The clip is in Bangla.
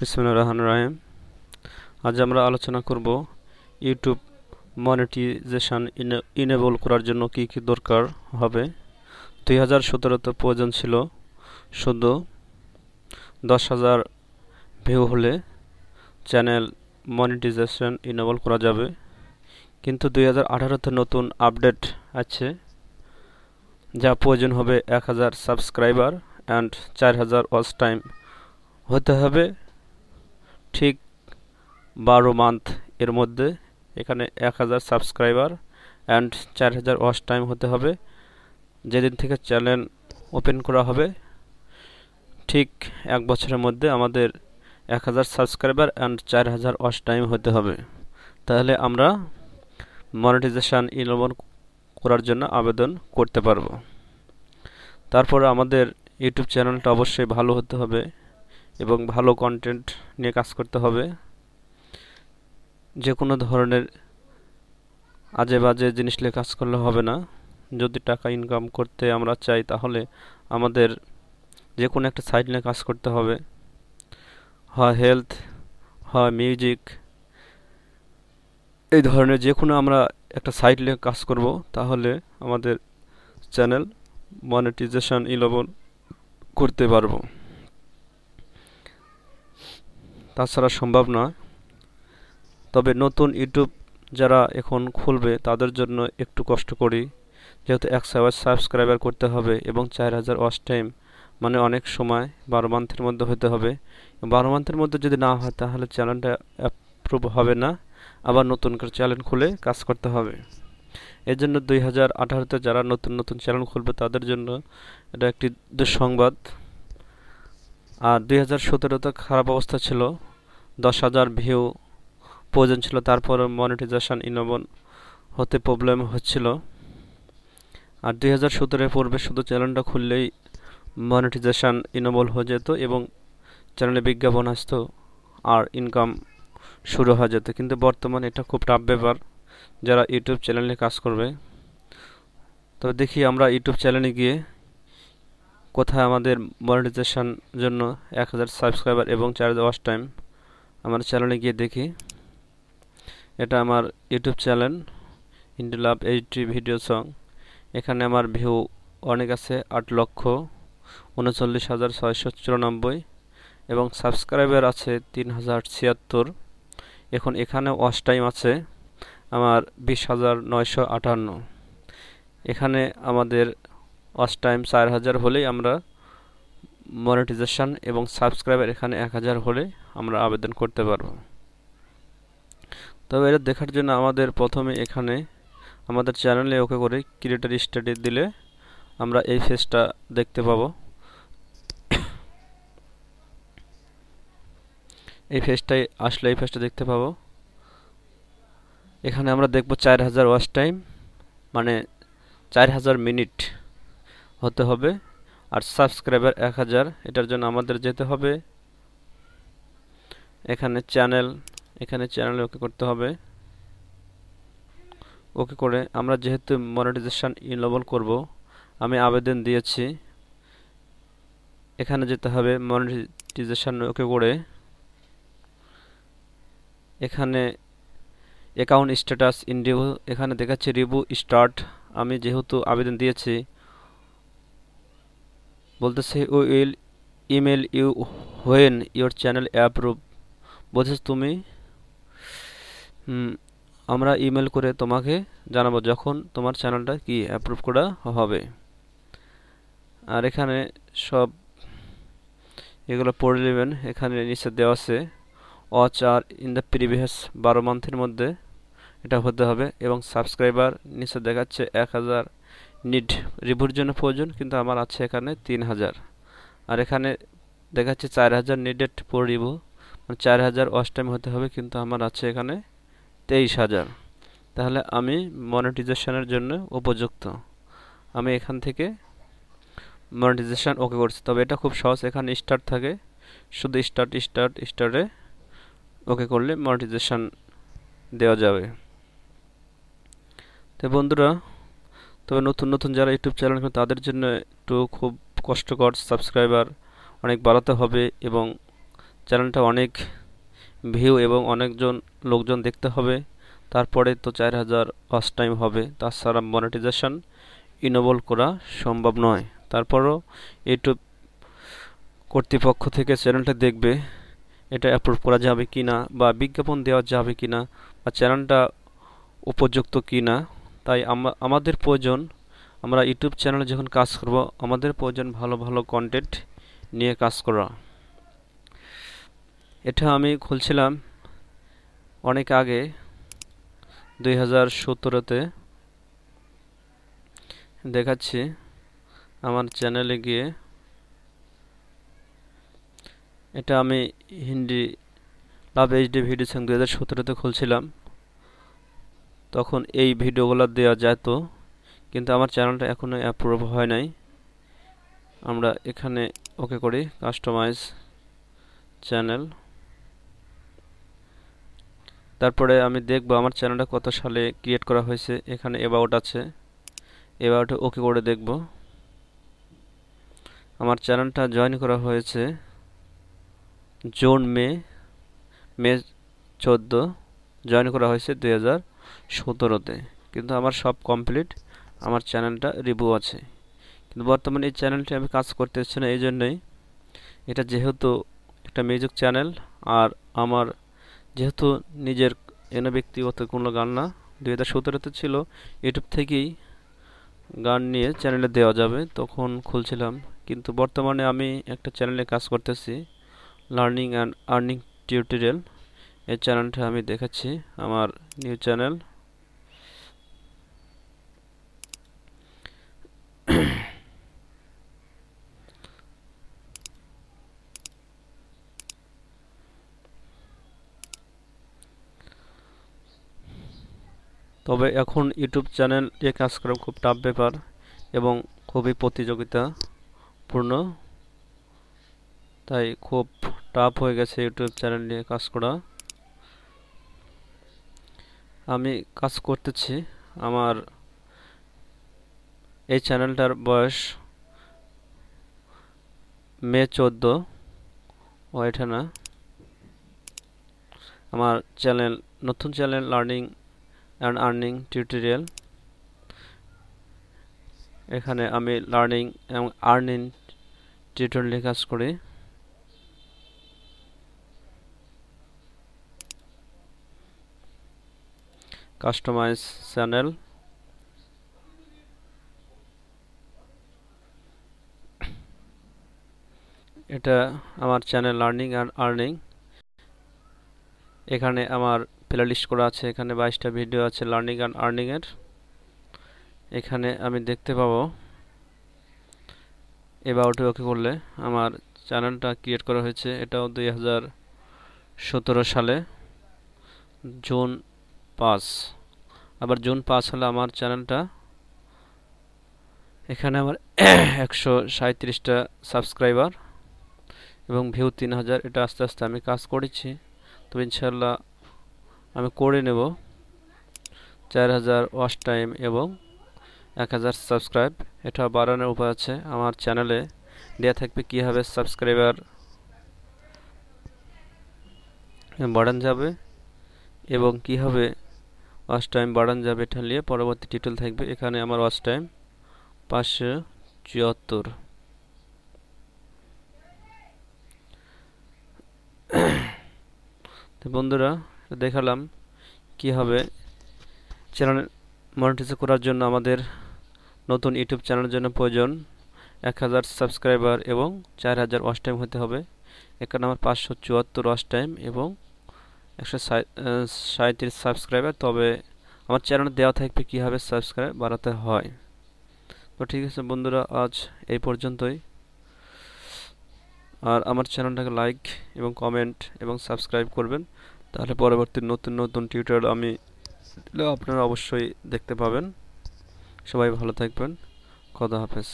বিসমুল রহমান রাহিম আজ আমরা আলোচনা করব ইউটিউব মনিটাইজেশন ইনেবল করার জন্য কি কি দরকার হবে দুই হাজার সতেরোতে প্রয়োজন ছিল শুধু দশ হাজার ভিউ হলে চ্যানেল মনিটাইজেশন ইনেবল করা যাবে কিন্তু দুই হাজার আঠারোতে নতুন আপডেট আছে যা প্রয়োজন হবে এক হাজার সাবস্ক্রাইবার অ্যান্ড চার হাজার ওয়াচ টাইম হতে হবে ঠিক বারো মান্থ এর মধ্যে এখানে এক হাজার সাবস্ক্রাইবার অ্যান্ড চার হাজার ওয়াশ টাইম হতে হবে যেদিন থেকে চ্যানেল ওপেন করা হবে ঠিক এক বছরের মধ্যে আমাদের এক হাজার সাবস্ক্রাইবার অ্যান্ড চার হাজার ওয়াশ টাইম হতে হবে তাহলে আমরা মনিটাইজেশান ইলবন করার জন্য আবেদন করতে পারবো তারপর আমাদের ইউটিউব চ্যানেলটা অবশ্যই ভালো হতে হবে এবং ভালো কন্টেন্ট নিয়ে কাজ করতে হবে যে কোনো ধরনের আজে বাজে জিনিস নিয়ে কাজ করলে হবে না যদি টাকা ইনকাম করতে আমরা চাই তাহলে আমাদের যে কোনো একটা সাইড নিয়ে কাজ করতে হবে হয় হেলথ হয় মিউজিক এই ধরনের যে কোনো আমরা একটা সাইট নিয়ে কাজ করব তাহলে আমাদের চ্যানেল মনিটাইজেশন ইলেভেন করতে পারবো তাছাড়া সম্ভব না তবে নতুন ইউটিউব যারা এখন খুলবে তাদের জন্য একটু কষ্ট করি যেহেতু একশো হাজার সাবস্ক্রাইবার করতে হবে এবং চার হাজার ওয়াচ টাইম মানে অনেক সময় বারো মান্থের মধ্যে হতে হবে বারো মান্থের মধ্যে যদি না হয় তাহলে চ্যানেলটা অ্যাপ্রুভ হবে না আবার নতুন করে চ্যানেল খুলে কাজ করতে হবে এর জন্য দুই হাজার আঠারোতে যারা নতুন নতুন চ্যানেল খুলবে তাদের জন্য এটা একটি দুঃসংবাদ আর দুই হাজার সতেরো তো খারাপ অবস্থা ছিল দশ হাজার ভিউ প্রয়োজন ছিল তারপর মনিটাইজেশন ইনবন হতে প্রবলেম হচ্ছিল আর দুই হাজার সতেরোর পূর্বে শুধু চ্যানেলটা খুললেই মনিটাইজেশান ইনোভল হয়ে যেত এবং চ্যানেলে বিজ্ঞাপন আসতো আর ইনকাম শুরু হয়ে যেত কিন্তু বর্তমানে এটা খুব টাফ ব্যাপার যারা ইউটিউব চ্যানেলে কাজ করবে তবে দেখি আমরা ইউটিউব চ্যানেলে গিয়ে কোথায় আমাদের মনিটাইজেশন জন্য এক হাজার সাবস্ক্রাইবার এবং চার ওয়াচ টাইম আমার চ্যানেলে গিয়ে দেখি এটা আমার YouTube channel Indie love HD video song এখানে আমার ভিউ অনেক আছে আট লক্ষ উনচল্লিশ হাজার ছয়শো চুরানব্বই এবং সাবস্ক্রাইবার আছে তিন হাজার ছিয়াত্তর এখন এখানে ওয়াচ টাইম আছে আমার বিশ হাজার নয়শো আটান্ন এখানে আমাদের ওয়াচ টাইম চার হাজার হলেই আমরা মনিটাইজেশান এবং সাবস্ক্রাইবার এখানে এক হাজার হলে আমরা আবেদন করতে পারব তবে এটা দেখার জন্য আমাদের প্রথমে এখানে আমাদের চ্যানেলে ওকে করে ক্রিয়েটার স্টাডি দিলে আমরা এই ফেসটা দেখতে পাবো এই ফেসটাই আসলে এই ফেসটা দেখতে পাবো এখানে আমরা দেখব চার হাজার ওয়াচ টাইম মানে চার হাজার মিনিট হতে হবে আর সাবস্ক্রাইবার এক হাজার এটার জন্য আমাদের যেতে হবে এখানে চ্যানেল এখানে চ্যানেল ওকে করতে হবে ওকে করে আমরা যেহেতু মনিটাইজেশান ইনলবল করব আমি আবেদন দিয়েছি এখানে যেতে হবে মনিটাইজেশান ওকে করে এখানে অ্যাকাউন্ট স্ট্যাটাস ইন রিভিউ এখানে দেখাচ্ছে রিভিউ স্টার্ট আমি যেহেতু আবেদন দিয়েছি বলতেছে ও will email you when your channel approve বলতেছে তুমি আমরা ইমেল করে তোমাকে জানাবো যখন তোমার চ্যানেলটা কি অ্যাপ্রুভ করা হবে আর এখানে সব এগুলো পড়ে নেবেন এখানে নিচে দেওয়া আছে watch hour in the previous বারো মান্থের মধ্যে এটা হতে হবে এবং সাবস্ক্রাইবার নিচে দেখাচ্ছে এক হাজার নিড রিভুর জন্য প্রয়োজন কিন্তু আমার আছে এখানে তিন হাজার আর এখানে দেখাচ্ছে চার হাজার নিডেড পর রিভু মানে চার হাজার ওয়াশ টাইম হতে হবে কিন্তু আমার আছে এখানে তেইশ হাজার তাহলে আমি মনিটাইজেশনের জন্য উপযুক্ত আমি এখান থেকে মনিটাইজেশান ওকে করছি তবে এটা খুব সহজ এখানে স্টার্ট থাকে শুধু স্টার্ট স্টার্ট স্টার্টে ওকে করলে মনিটাইজেশান দেওয়া যাবে তো বন্ধুরা তবে নতুন নতুন যারা ইউটিউব চ্যানেল তাদের জন্য একটু খুব কষ্টকর সাবস্ক্রাইবার অনেক বাড়াতে হবে এবং চ্যানেলটা অনেক ভিউ এবং অনেকজন লোকজন দেখতে হবে তারপরে তো চার হাজার ফার্স্ট টাইম হবে তাছাড়া মনিটাইজেশান ইনবল করা সম্ভব নয় তারপরও ইউটিউব কর্তৃপক্ষ থেকে চ্যানেলটা দেখবে এটা অ্যাপ্রুভ করা যাবে কি না বা বিজ্ঞাপন দেওয়া যাবে কি না বা চ্যানেলটা উপযুক্ত কি না তাই আমাদের প্রয়োজন আমরা ইউটিউব চ্যানেলে যখন কাজ করব আমাদের প্রয়োজন ভালো ভালো কন্টেন্ট নিয়ে কাজ করা এটা আমি খুলছিলাম অনেক আগে দুই হাজার সতেরোতে দেখাচ্ছি আমার চ্যানেলে গিয়ে এটা আমি হিন্দি লাভ এইচডি ভিডিও সঙ্গে দুই হাজার সতেরোতে খুলছিলাম তখন এই ভিডিওগুলো দেওয়া যায় তো কিন্তু আমার চ্যানেলটা এখনও অ্যাপ্রুভ হয় নাই আমরা এখানে ওকে করি কাস্টমাইজ চ্যানেল তারপরে আমি দেখব আমার চ্যানেলটা কত সালে ক্রিয়েট করা হয়েছে এখানে অ্যাবাউট আছে অ্যাবাউটে ওকে করে দেখব আমার চ্যানেলটা জয়েন করা হয়েছে জুন মে মে চোদ্দো জয়েন করা হয়েছে দুই সতেরোতে কিন্তু আমার সব কমপ্লিট আমার চ্যানেলটা রিভিউ আছে কিন্তু বর্তমানে এই চ্যানেলটি আমি কাজ করতে এসেছি না এই জন্যই এটা যেহেতু একটা মিউজিক চ্যানেল আর আমার যেহেতু নিজের এনে ব্যক্তিগত কোনো গান না দুই হাজার সতেরোতে ছিল ইউটিউব থেকেই গান নিয়ে চ্যানেলে দেওয়া যাবে তখন খুলছিলাম কিন্তু বর্তমানে আমি একটা চ্যানেলে কাজ করতেছি লার্নিং অ্যান্ড আর্নিং টিউটোরিয়াল এই চ্যানেলটা আমি দেখাচ্ছি আমার নিউ চ্যানেল তবে এখন ইউটিউব চ্যানেল এ কাজ করা খুব টাফ ব্যাপার এবং খুবই প্রতিযোগিতাপূর্ণ তাই খুব টাফ হয়ে গেছে ইউটিউব চ্যানেল নিয়ে কাজ করা আমি কাজ করতেছি আমার এই চ্যানেলটার বয়স মে চোদ্দ ও না আমার চ্যানেল নতুন channel learning and earning tutorial এখানে আমি লার্নিং এবং আর্নিং টিউটোরিয়াল কাজ করি কাস্টমাইজ চ্যানেল এটা আমার চ্যানেল লার্নিং আর আর্নিং এখানে আমার প্লেলিস্ট করা আছে এখানে বাইশটা ভিডিও আছে লার্নিং অ্যান্ড আর্নিংয়ের এখানে আমি দেখতে পাবো এবাউটে ওকে করলে আমার চ্যানেলটা ক্রিয়েট করা হয়েছে এটাও দুই সালে জুন পাস আবার জুন পাস হলো আমার চ্যানেলটা এখানে আমার একশো সাঁত্রিশটা সাবস্ক্রাইবার এবং ভিউ তিন হাজার এটা আস্তে আস্তে আমি কাজ করেছি তো ইনশাল্লাহ আমি করে নেব চার হাজার ওয়াশ টাইম এবং এক হাজার সাবস্ক্রাইব এটা বাড়ানোর উপায় আছে আমার চ্যানেলে দেওয়া থাকবে কীভাবে সাবস্ক্রাইবার বাড়ানো যাবে এবং কীভাবে ওয়াচ টাইম বাড়ান যাবে এটা নিয়ে পরবর্তী টিউটোরিয়াল থাকবে এখানে আমার ওয়াচ টাইম পাঁচশো চুয়াত্তর তো বন্ধুরা দেখালাম হবে চ্যানেল মনিটাইজ করার জন্য আমাদের নতুন ইউটিউব চ্যানেলের জন্য প্রয়োজন এক হাজার সাবস্ক্রাইবার এবং চার হাজার ওয়াচ টাইম হতে হবে এখানে আমার পাঁচশো চুয়াত্তর ওয়াচ টাইম এবং একশো সাঁত্রিশ সাবস্ক্রাইবার তবে আমার চ্যানেল দেওয়া থাকবে কীভাবে সাবস্ক্রাইব বাড়াতে হয় তো ঠিক আছে বন্ধুরা আজ এই পর্যন্তই আর আমার চ্যানেলটাকে লাইক এবং কমেন্ট এবং সাবস্ক্রাইব করবেন তাহলে পরবর্তী নতুন নতুন টিউটোরিয়াল আমি আপনারা অবশ্যই দেখতে পাবেন সবাই ভালো থাকবেন কদা হাফেজ